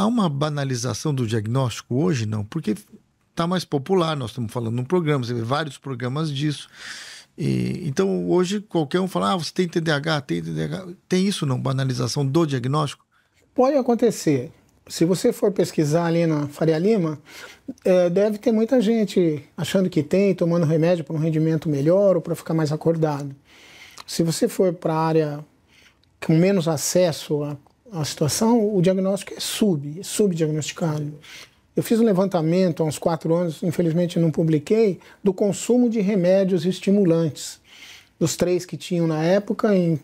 Há uma banalização do diagnóstico hoje? Não, porque está mais popular. Nós estamos falando num programa, você vê vários programas disso. E, então, hoje, qualquer um fala: ah, você tem TDAH, tem TDAH. Tem isso não? Banalização do diagnóstico? Pode acontecer. Se você for pesquisar ali na Faria Lima, é, deve ter muita gente achando que tem, tomando remédio para um rendimento melhor ou para ficar mais acordado. Se você for para a área com menos acesso a a situação, o diagnóstico é sub, subdiagnosticado. Eu fiz um levantamento há uns quatro anos, infelizmente não publiquei, do consumo de remédios estimulantes. Dos três que tinham na época, em,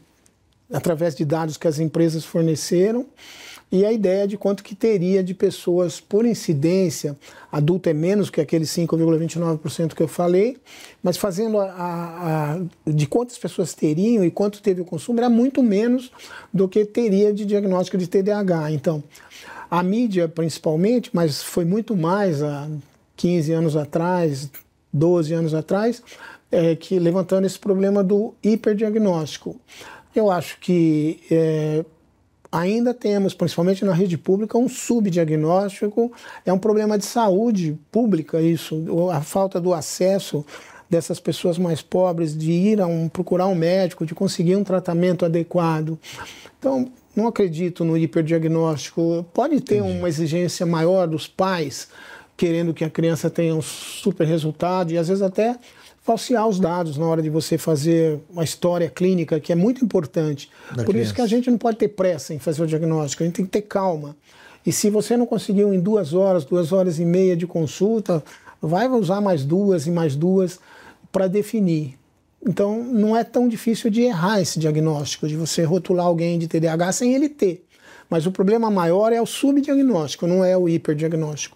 através de dados que as empresas forneceram, e a ideia de quanto que teria de pessoas por incidência, adulto é menos que aquele 5,29% que eu falei, mas fazendo a, a, a, de quantas pessoas teriam e quanto teve o consumo, era muito menos do que teria de diagnóstico de TDAH. Então, a mídia principalmente, mas foi muito mais há 15 anos atrás, 12 anos atrás, é, que levantando esse problema do hiperdiagnóstico. Eu acho que é, ainda temos, principalmente na rede pública, um subdiagnóstico, é um problema de saúde pública isso, a falta do acesso dessas pessoas mais pobres de ir a um, procurar um médico, de conseguir um tratamento adequado. Então, não acredito no hiperdiagnóstico. Pode ter Entendi. uma exigência maior dos pais, querendo que a criança tenha um super resultado e às vezes até falsear os dados na hora de você fazer uma história clínica, que é muito importante. Da Por criança. isso que a gente não pode ter pressa em fazer o diagnóstico, a gente tem que ter calma. E se você não conseguiu em duas horas, duas horas e meia de consulta, vai usar mais duas e mais duas para definir. Então, não é tão difícil de errar esse diagnóstico, de você rotular alguém de TDAH sem ele ter. Mas o problema maior é o subdiagnóstico, não é o hiperdiagnóstico.